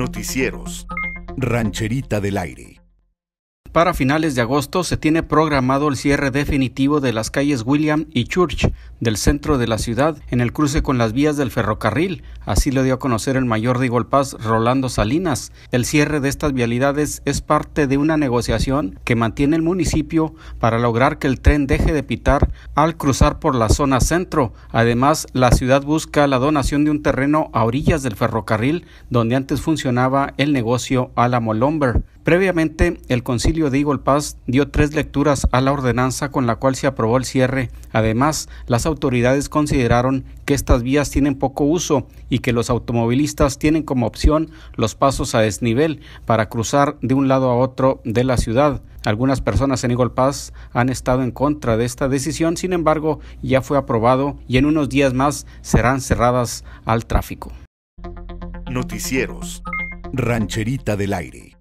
Noticieros. Rancherita del Aire. Para finales de agosto se tiene programado el cierre definitivo de las calles William y Church, del centro de la ciudad en el cruce con las vías del ferrocarril. Así lo dio a conocer el mayor de Igualpaz, Rolando Salinas. El cierre de estas vialidades es parte de una negociación que mantiene el municipio para lograr que el tren deje de pitar al cruzar por la zona centro. Además, la ciudad busca la donación de un terreno a orillas del ferrocarril donde antes funcionaba el negocio Alamo Lumber. Previamente, el Concilio de Eagle dio tres lecturas a la ordenanza con la cual se aprobó el cierre. Además, las autoridades consideraron que estas vías tienen poco uso y que los automovilistas tienen como opción los pasos a desnivel para cruzar de un lado a otro de la ciudad. Algunas personas en Eagle Pass han estado en contra de esta decisión, sin embargo, ya fue aprobado y en unos días más serán cerradas al tráfico. Noticieros. Rancherita del Aire.